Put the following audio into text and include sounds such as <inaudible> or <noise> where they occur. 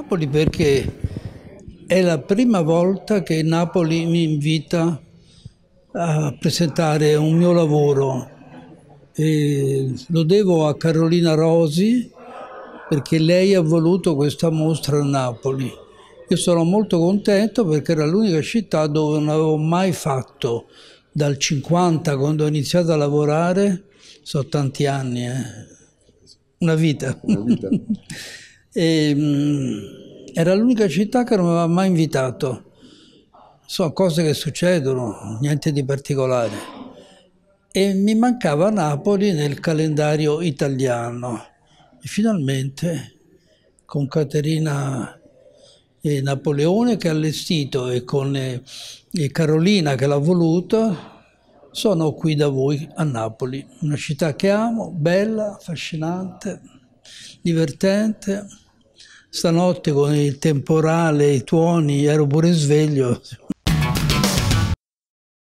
Napoli perché è la prima volta che Napoli mi invita a presentare un mio lavoro. E lo devo a Carolina Rosi perché lei ha voluto questa mostra a Napoli. Io sono molto contento perché era l'unica città dove non avevo mai fatto dal 50 quando ho iniziato a lavorare, sono tanti anni, eh? una vita. Una vita. <laughs> E, ehm, era l'unica città che non mi aveva mai invitato. Sono cose che succedono, niente di particolare. E mi mancava Napoli nel calendario italiano. E finalmente con Caterina e Napoleone che ha allestito e con eh, e Carolina che l'ha voluto, sono qui da voi a Napoli, una città che amo, bella, affascinante divertente. Stanotte con il temporale, i tuoni, ero pure sveglio.